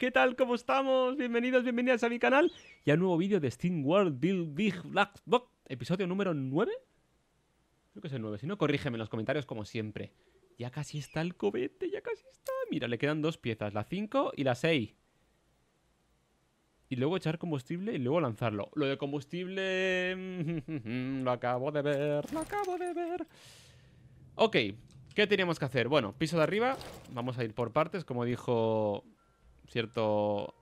¿Qué tal? ¿Cómo estamos? Bienvenidos, bienvenidas a mi canal y a un nuevo vídeo de Steam World Build Big Black Box, episodio número 9. Creo que es el 9, si no, corrígeme en los comentarios como siempre. Ya casi está el cobete, ya casi está. Mira, le quedan dos piezas, la 5 y la 6. Y luego echar combustible y luego lanzarlo. Lo de combustible... lo acabo de ver, lo acabo de ver. Ok, ¿qué teníamos que hacer? Bueno, piso de arriba. Vamos a ir por partes, como dijo cierto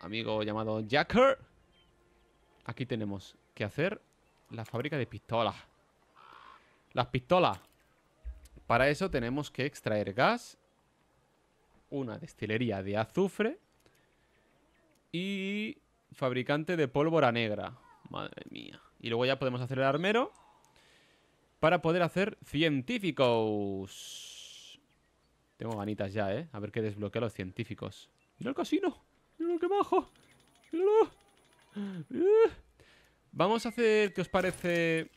amigo llamado Jacker. Aquí tenemos que hacer la fábrica de pistolas. Las pistolas. Para eso tenemos que extraer gas. Una destilería de azufre. Y fabricante de pólvora negra. Madre mía. Y luego ya podemos hacer el armero. Para poder hacer científicos. Tengo ganitas ya, ¿eh? A ver qué desbloquea los científicos. Mira el casino. Mira lo que bajo. Eh. Vamos a hacer, ¿qué os parece?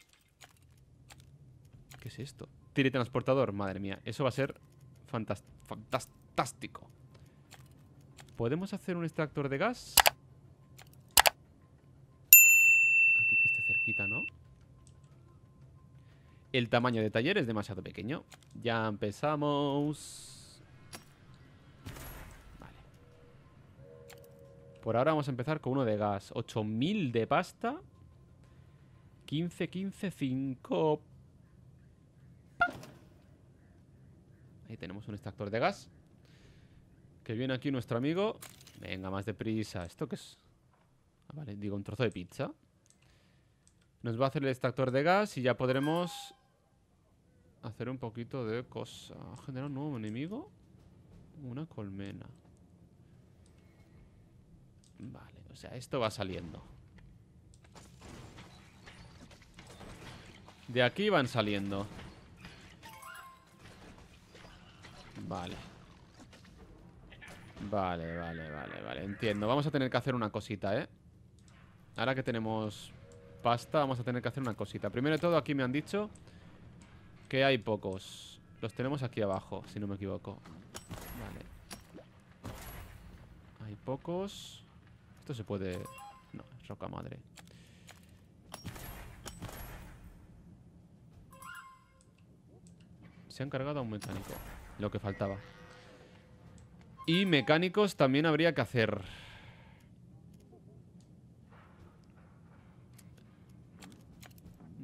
¿Qué es esto? transportador. madre mía. Eso va a ser fantástico. ¿Podemos hacer un extractor de gas? Aquí que esté cerquita, ¿no? El tamaño de taller es demasiado pequeño. Ya empezamos... ahora vamos a empezar con uno de gas. 8000 de pasta. 15, 15, 5. Ahí tenemos un extractor de gas. Que viene aquí nuestro amigo. Venga, más deprisa. ¿Esto qué es? Ah, vale, digo, un trozo de pizza. Nos va a hacer el extractor de gas y ya podremos hacer un poquito de cosa. Generar un nuevo enemigo. Una colmena. Vale, o sea, esto va saliendo. De aquí van saliendo. Vale. Vale, vale, vale, vale. Entiendo. Vamos a tener que hacer una cosita, ¿eh? Ahora que tenemos pasta, vamos a tener que hacer una cosita. Primero de todo, aquí me han dicho que hay pocos. Los tenemos aquí abajo, si no me equivoco. Vale. Hay pocos se puede... No, roca madre. Se han cargado a un mecánico. Lo que faltaba. Y mecánicos también habría que hacer.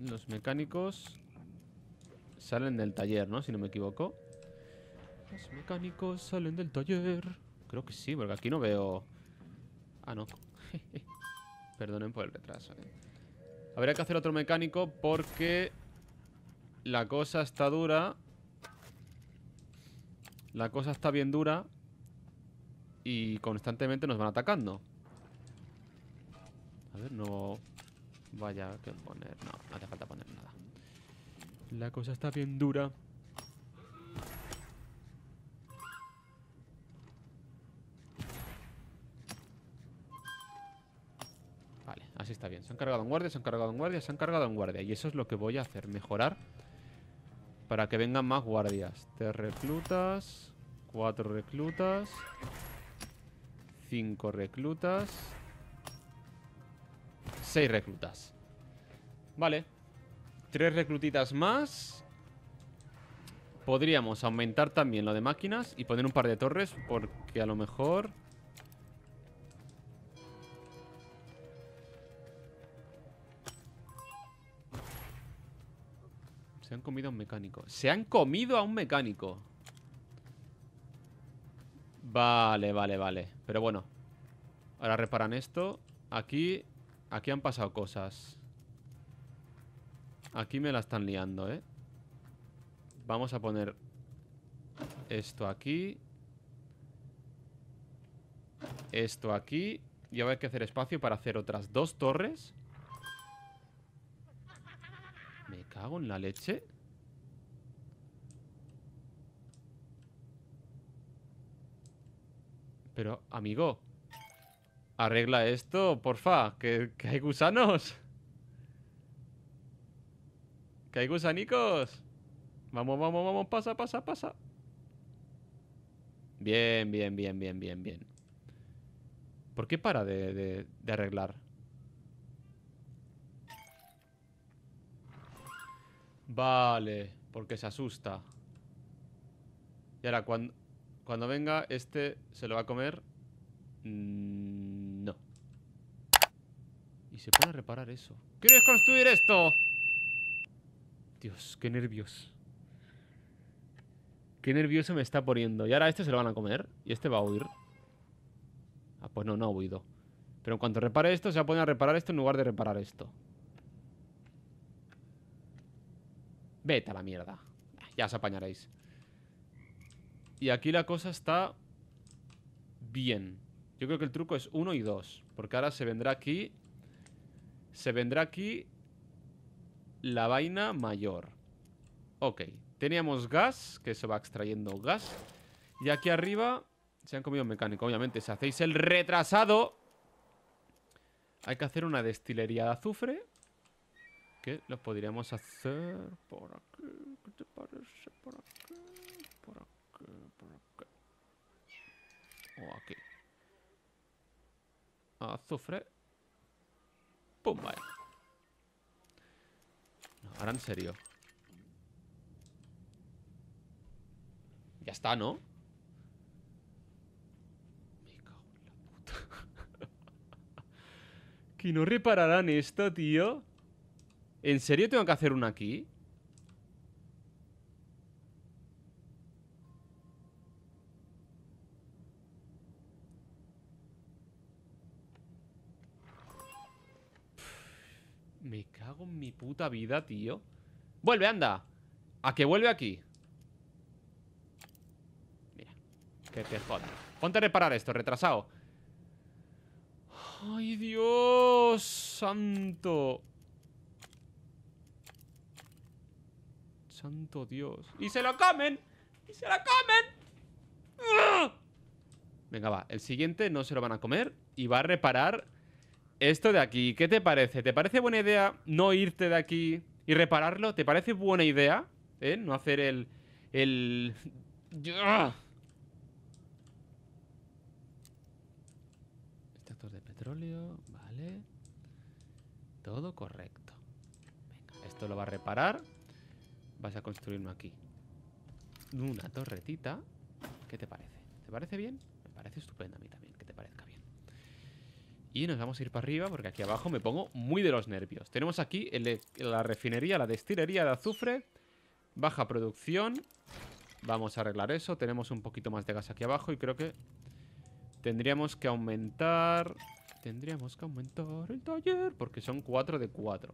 Los mecánicos salen del taller, ¿no? Si no me equivoco. Los mecánicos salen del taller. Creo que sí, porque aquí no veo... Ah, no. Perdonen por el retraso. Eh. Habría que hacer otro mecánico porque la cosa está dura. La cosa está bien dura. Y constantemente nos van atacando. A ver, no... Vaya que poner... No, no hace falta poner nada. La cosa está bien dura. Así está bien. Se han cargado un guardia, se han cargado un guardia, se han cargado un guardia. Y eso es lo que voy a hacer, mejorar para que vengan más guardias. Tres reclutas, cuatro reclutas, cinco reclutas, seis reclutas. Vale. Tres reclutitas más. Podríamos aumentar también lo de máquinas y poner un par de torres porque a lo mejor... comido a un mecánico. Se han comido a un mecánico. Vale, vale, vale. Pero bueno. Ahora reparan esto. Aquí... Aquí han pasado cosas. Aquí me la están liando, ¿eh? Vamos a poner esto aquí. Esto aquí. Y ahora hay que hacer espacio para hacer otras dos torres. Me cago en la leche. Pero, amigo, arregla esto, porfa, que, que hay gusanos. Que hay gusanicos. Vamos, vamos, vamos, pasa, pasa, pasa. Bien, bien, bien, bien, bien, bien. ¿Por qué para de, de arreglar? Vale, porque se asusta. Y ahora cuando... Cuando venga, este se lo va a comer. Mm, no. Y se pone a reparar eso. ¿Quieres construir esto? Dios, qué nervios. Qué nervioso me está poniendo. Y ahora este se lo van a comer. Y este va a huir. Ah, pues no, no ha huido. Pero en cuanto repare esto, se va a poner a reparar esto en lugar de reparar esto. Vete a la mierda. Ya os apañaréis. Y aquí la cosa está bien. Yo creo que el truco es uno y dos Porque ahora se vendrá aquí... Se vendrá aquí la vaina mayor. Ok. Teníamos gas, que se va extrayendo gas. Y aquí arriba se han comido mecánico, obviamente. Si hacéis el retrasado... Hay que hacer una destilería de azufre. Que lo podríamos hacer por aquí. ¿Qué te parece por aquí? O aquí. Azufre. ¡Pum! ahora en serio. Ya está, ¿no? Me en la puta. que no repararán esto, tío. ¿En serio tengo que hacer una aquí? mi puta vida, tío? ¡Vuelve, anda! ¿A que vuelve aquí? Mira, que te Ponte a reparar esto, retrasado ¡Ay, Dios santo! Santo Dios ¡Y se lo comen! ¡Y se lo comen! Venga, va El siguiente no se lo van a comer Y va a reparar esto de aquí, ¿qué te parece? ¿Te parece buena idea no irte de aquí y repararlo? ¿Te parece buena idea? ¿Eh? No hacer el... El... Extractor de petróleo, vale. Todo correcto. Venga, esto lo va a reparar. Vas a construirlo aquí. Una torretita. ¿Qué te parece? ¿Te parece bien? Me parece estupenda a mí también. Y nos vamos a ir para arriba porque aquí abajo me pongo muy de los nervios. Tenemos aquí la refinería, la destilería de azufre. Baja producción. Vamos a arreglar eso. Tenemos un poquito más de gas aquí abajo y creo que tendríamos que aumentar... Tendríamos que aumentar el taller porque son 4 de 4.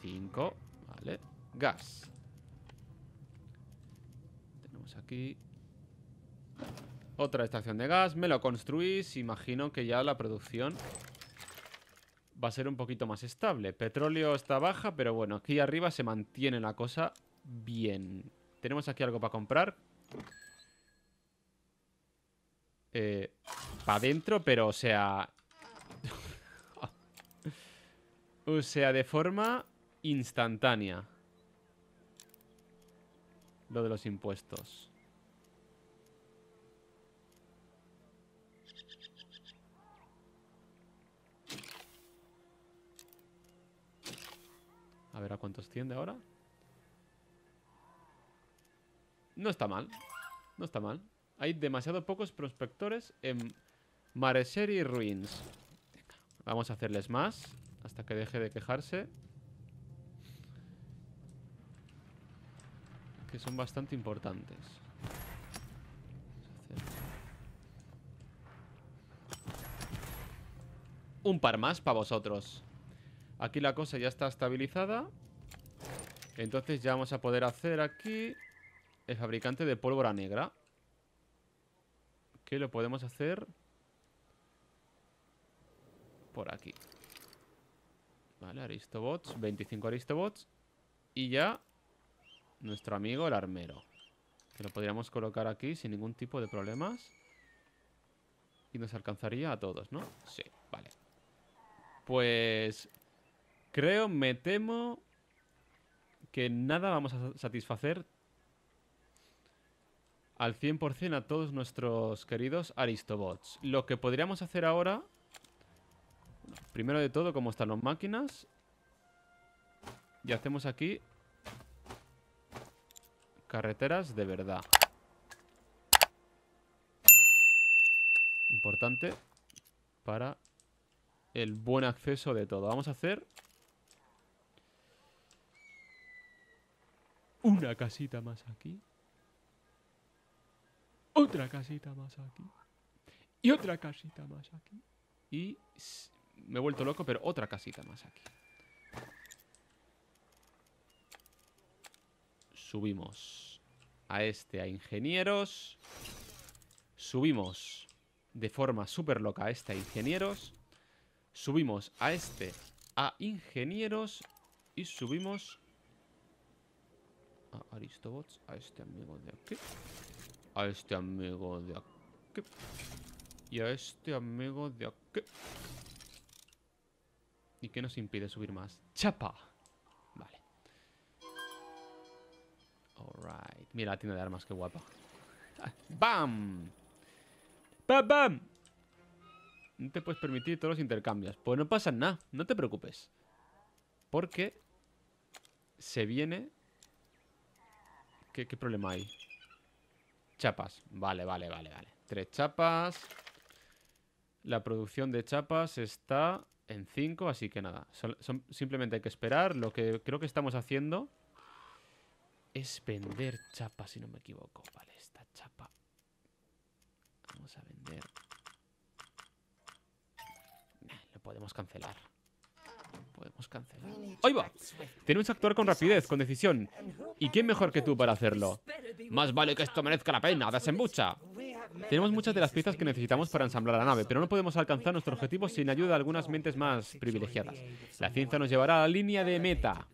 5. Vale. Gas. Tenemos aquí otra estación de gas, me lo construís, imagino que ya la producción va a ser un poquito más estable. Petróleo está baja, pero bueno, aquí arriba se mantiene la cosa bien. Tenemos aquí algo para comprar. Eh, para adentro, pero o sea... o sea, de forma instantánea. Lo de los impuestos. A ver a cuántos tiende ahora. No está mal. No está mal. Hay demasiado pocos prospectores en Mareseri Ruins. Vamos a hacerles más hasta que deje de quejarse. Que son bastante importantes. Un par más para vosotros. Aquí la cosa ya está estabilizada. Entonces ya vamos a poder hacer aquí el fabricante de pólvora negra. Que lo podemos hacer por aquí. Vale, Aristobots, 25 Aristobots. Y ya nuestro amigo el armero. Que lo podríamos colocar aquí sin ningún tipo de problemas. Y nos alcanzaría a todos, ¿no? Sí, vale. Pues Creo, me temo que nada vamos a satisfacer al 100% a todos nuestros queridos Aristobots. Lo que podríamos hacer ahora, primero de todo, como están las máquinas, y hacemos aquí carreteras de verdad. Importante para el buen acceso de todo. Vamos a hacer Una casita más aquí. Otra casita más aquí. Y otra casita más aquí. Y me he vuelto loco, pero otra casita más aquí. Subimos a este a ingenieros. Subimos de forma súper loca a este a ingenieros. Subimos a este a ingenieros. Y subimos a Aristobots, a este amigo de aquí, a este amigo de aquí y a este amigo de aquí. ¿Y qué nos impide subir más? ¡Chapa! Vale. Alright. Mira la tienda de armas, qué guapa. ¡Bam! ¡Bam, bam! No te puedes permitir todos los intercambios. Pues no pasa nada, no te preocupes. Porque se viene ¿Qué, problema hay? Chapas. Vale, vale, vale, vale. Tres chapas. La producción de chapas está en cinco. así que nada. simplemente hay que esperar. Lo que creo que estamos haciendo es vender chapas, si no me equivoco. Vale, esta chapa. Vamos a vender. lo podemos cancelar podemos cancelar. ¡Ahí va! Tenemos que actuar con rapidez, con decisión. ¿Y quién mejor que tú para hacerlo? Más vale que esto merezca la pena, desembucha. Tenemos muchas de las piezas que necesitamos para ensamblar la nave, pero no podemos alcanzar nuestro objetivo sin ayuda de algunas mentes más privilegiadas. La ciencia nos llevará a la línea de meta.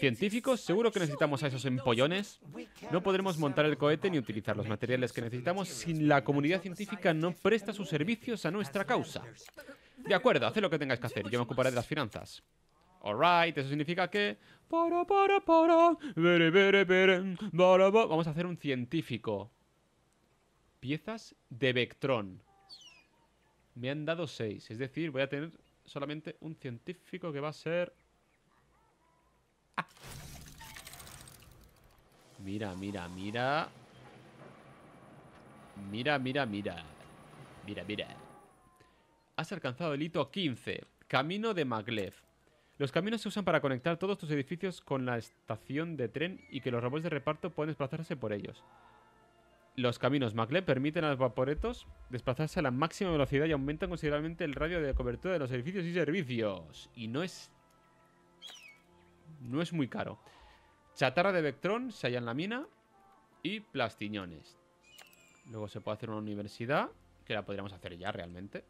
Científicos, seguro que necesitamos a esos empollones. No podremos montar el cohete ni utilizar los materiales que necesitamos si la comunidad científica no presta sus servicios a nuestra causa. De acuerdo, haced lo que tengáis que hacer. Yo me ocuparé de las finanzas. Alright, eso significa que... Vamos a hacer un científico. Piezas de Vectrón. Me han dado seis. Es decir, voy a tener solamente un científico que va a ser... Ah. Mira, mira, mira. Mira, mira, mira. Mira, mira. Has alcanzado el hito 15. Camino de Maglev. Los caminos se usan para conectar todos tus edificios con la estación de tren y que los robots de reparto pueden desplazarse por ellos. Los caminos Maglev permiten a los vaporetos desplazarse a la máxima velocidad y aumentan considerablemente el radio de cobertura de los edificios y servicios. Y no es... No es muy caro. Chatarra de Vectrón, se halla en la mina y plastiñones. Luego se puede hacer una universidad, que la podríamos hacer ya realmente.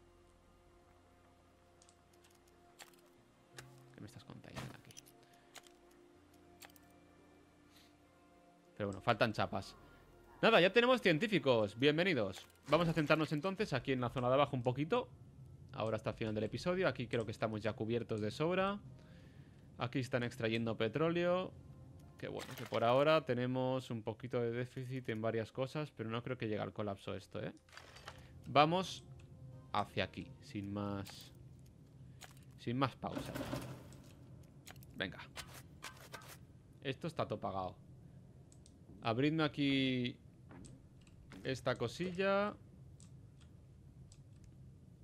Pero bueno, faltan chapas. Nada, ya tenemos científicos. Bienvenidos. Vamos a sentarnos entonces aquí en la zona de abajo un poquito. Ahora hasta el final del episodio. Aquí creo que estamos ya cubiertos de sobra. Aquí están extrayendo petróleo. Que bueno, que por ahora tenemos un poquito de déficit en varias cosas, pero no creo que llegue al colapso esto, ¿eh? Vamos hacia aquí, sin más... Sin más pausa. Venga. Esto está todo pagado. Abridme aquí esta cosilla.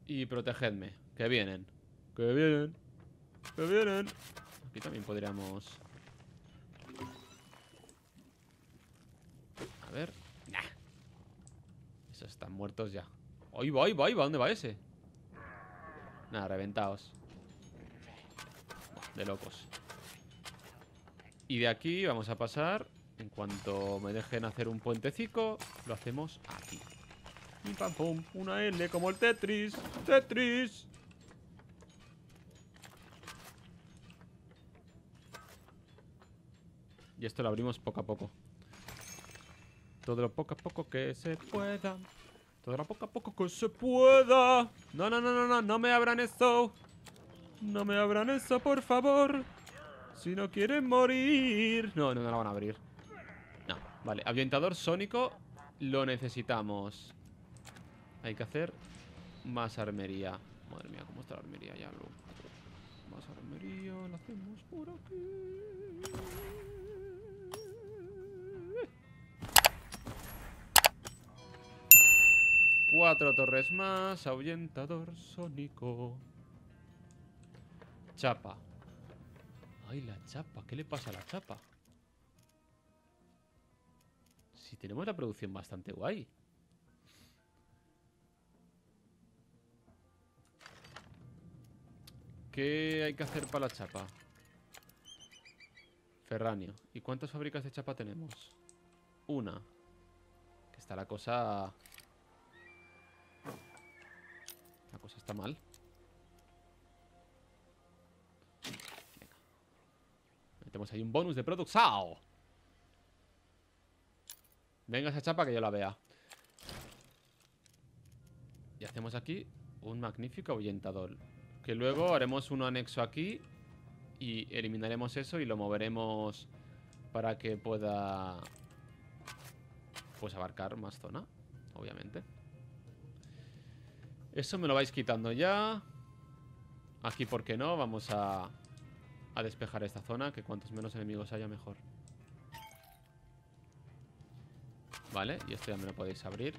Y protegedme. Que vienen. Que vienen. Que vienen. Aquí también podríamos... A ver. Nah. Esos están muertos ya. ¡Ahí va, ahí va, ahí va! ¿Dónde va ese? Nada, reventaos. De locos. Y de aquí vamos a pasar en cuanto me dejen hacer un puentecico, lo hacemos aquí. pam una L como el Tetris. ¡Tetris! Y esto lo abrimos poco a poco. Todo lo poco a poco que se pueda. Todo lo poco a poco que se pueda. No, no, no, no, no, no me abran eso. No me abran eso, por favor. Si no quieren morir. No, no, no la van a abrir. Vale, avientador sónico lo necesitamos. Hay que hacer más armería. Madre mía, cómo está la armería ya, lo... Más armería, la hacemos por aquí. Cuatro torres más, ahuyentador sónico. Chapa. Ay, la chapa, ¿qué le pasa a la chapa? tenemos la producción bastante guay. ¿Qué hay que hacer para la chapa? Ferranio. ¿Y cuántas fábricas de chapa tenemos? Una. Que está la cosa... La cosa está mal. Venga. Metemos ahí un bonus de productos. Venga esa chapa que yo la vea. Y hacemos aquí un magnífico ahuyentador. Que luego haremos un anexo aquí y eliminaremos eso y lo moveremos para que pueda pues abarcar más zona, obviamente. Eso me lo vais quitando ya. Aquí, ¿por qué no? Vamos a, a despejar esta zona, que cuantos menos enemigos haya, mejor. Vale, y esto ya me lo podéis abrir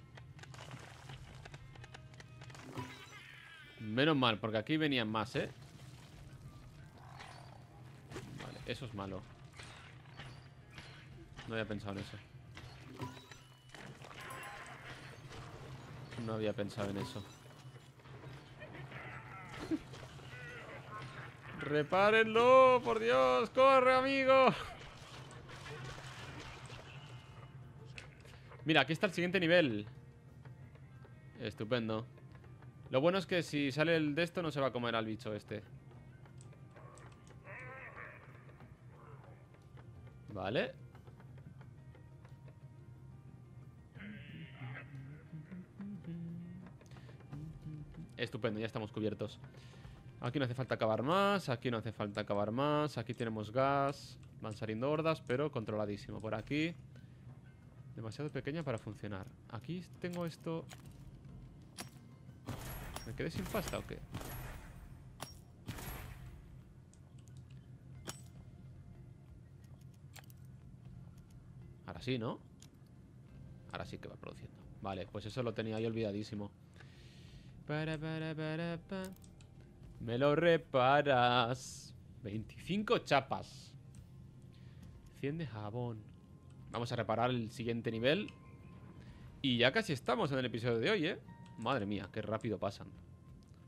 Menos mal, porque aquí venían más, ¿eh? Vale, eso es malo No había pensado en eso No había pensado en eso ¡Repárenlo! ¡Por Dios! ¡Corre, amigo! Mira, aquí está el siguiente nivel. Estupendo. Lo bueno es que si sale el de esto no se va a comer al bicho este. Vale. Estupendo, ya estamos cubiertos. Aquí no hace falta acabar más, aquí no hace falta acabar más, aquí tenemos gas. Van saliendo hordas, pero controladísimo. Por aquí... Demasiado pequeña para funcionar. Aquí tengo esto... ¿Me quedé sin pasta o qué? Ahora sí, ¿no? Ahora sí que va produciendo. Vale, pues eso lo tenía ahí olvidadísimo. Me lo reparas. 25 chapas. 100 de jabón. Vamos a reparar el siguiente nivel. Y ya casi estamos en el episodio de hoy, ¿eh? Madre mía, qué rápido pasan.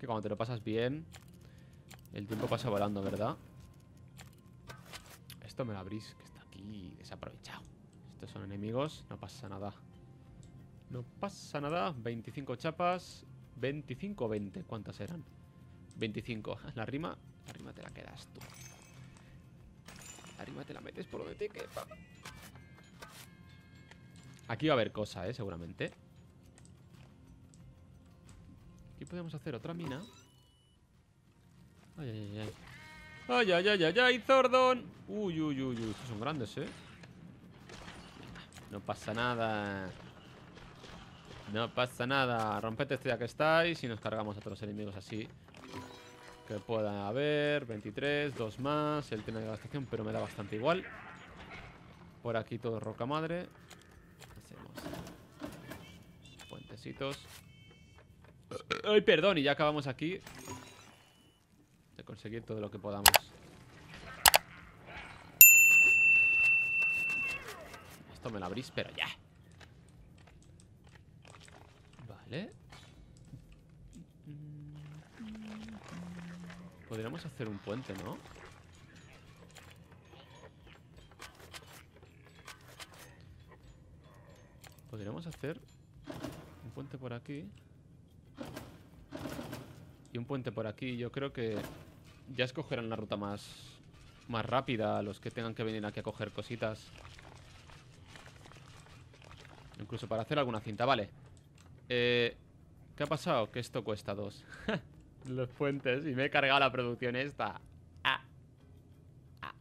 Que cuando te lo pasas bien, el tiempo pasa volando, ¿verdad? Esto me lo abrís, que está aquí desaprovechado. Estos son enemigos, no pasa nada. No pasa nada. 25 chapas. 25 o 20. ¿Cuántas eran? 25. La rima, la rima te la quedas tú. La rima te la metes por donde te quepa. Aquí va a haber cosa, ¿eh? Seguramente Aquí podemos hacer otra mina Ay, ay, ay Ay, ay, ay, ay, ay, Zordon Uy, uy, uy, uy, estos son grandes, ¿eh? No pasa nada No pasa nada Rompete este ya que estáis Y nos cargamos a otros enemigos así Que pueda haber 23, dos más El tema de la pero me da bastante igual Por aquí todo roca madre Puentecitos. Ay, perdón, y ya acabamos aquí. De conseguir todo lo que podamos. Esto me lo abrís, pero ya. Vale. Podríamos hacer un puente, ¿no? Podríamos hacer un puente por aquí. Y un puente por aquí. Yo creo que ya escogerán la ruta más, más rápida los que tengan que venir aquí a coger cositas. Incluso para hacer alguna cinta. Vale. Eh, ¿Qué ha pasado? Que esto cuesta dos. los puentes. Y me he cargado la producción esta. Ah. Ah.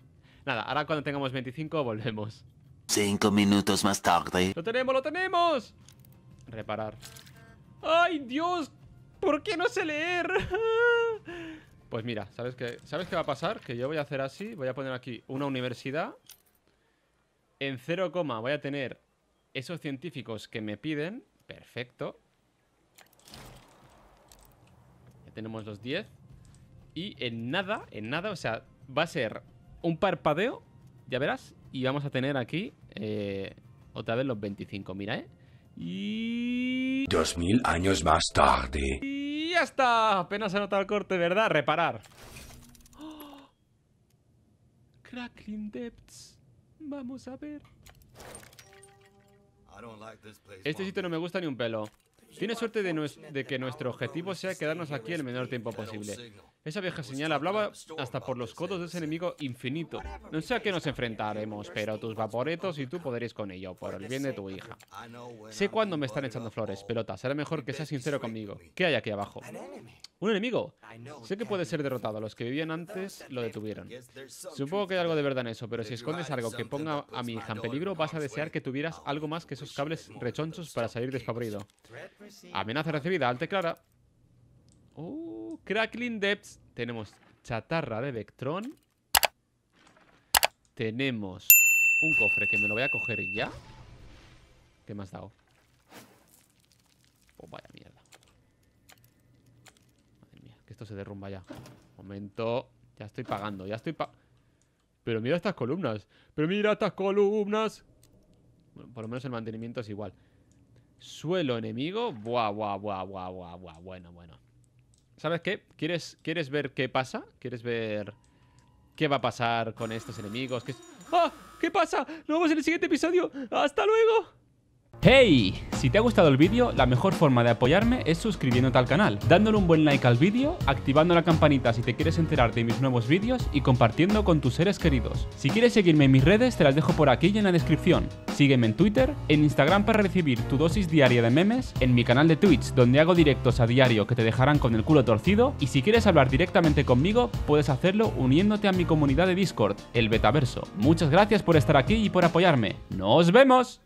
Nada, ahora cuando tengamos 25 volvemos. Cinco minutos más tarde. ¡Lo tenemos, lo tenemos! Reparar. ¡Ay, Dios! ¿Por qué no sé leer? pues mira, ¿sabes qué? ¿sabes qué va a pasar? Que yo voy a hacer así, voy a poner aquí una universidad. En 0, voy a tener esos científicos que me piden. Perfecto. Ya tenemos los 10. Y en nada, en nada, o sea, va a ser un parpadeo, ya verás, y vamos a tener aquí eh, otra vez los 25, mira, ¿eh? Y... 2000 años más tarde. Y ya está. Apenas se nota el corte, ¿verdad? Reparar. Crackling Depths. Vamos a ver. Este sitio no me gusta ni un pelo. Tiene suerte de, de, que nuestro objetivo sea quedarnos aquí el menor tiempo posible. Esa vieja señal hablaba hasta por los codos de ese enemigo infinito. No sé a qué nos enfrentaremos, pero tus vaporetos y tú podréis con ello, por el bien de tu hija. Sé cuándo me están echando flores, pelota. Será mejor que seas sincero conmigo. ¿Qué hay aquí abajo? ¿Un enemigo? Sé que puede ser derrotado. Los que vivían antes lo detuvieron. Supongo que hay algo de verdad en eso, pero si escondes algo que ponga a mi hija en peligro, vas a desear que tuvieras algo más que esos cables rechonchos para salir despavorido. Amenaza recibida, Alte clara. Uh, ¡Oh! Crackling Depths. Tenemos chatarra de Vectron. Tenemos un cofre que me lo voy a coger ya. ¿Qué me has dado? Oh, vaya se derrumba ya. Momento. Ya estoy pagando, ya estoy pa... Pero mira estas columnas. Pero mira estas columnas. Bueno, por lo menos el mantenimiento es igual. Suelo enemigo. Buah, buah, buah, buah, buah, buah. Bueno, bueno. ¿Sabes qué? ¿Quieres, ¿Quieres ver qué pasa? ¿Quieres ver qué va a pasar con estos enemigos? ¿Qué... ¡Ah! ¿Qué pasa? ¡Nos vemos en el siguiente episodio! ¡Hasta luego! ¡Hey! Si te ha gustado el vídeo, la mejor forma de apoyarme es suscribiéndote al canal, dándole un buen like al vídeo, activando la campanita si te quieres enterar de mis nuevos vídeos y compartiendo con tus seres queridos. Si quieres seguirme en mis redes, te las dejo por aquí y en la descripción. Sígueme en Twitter, en Instagram para recibir tu dosis diaria de memes, en mi canal de Twitch donde hago directos a diario que te dejarán con el culo torcido y si quieres hablar directamente conmigo, puedes hacerlo uniéndote a mi comunidad de Discord, el Betaverso. Muchas gracias por estar aquí y por apoyarme. ¡Nos vemos!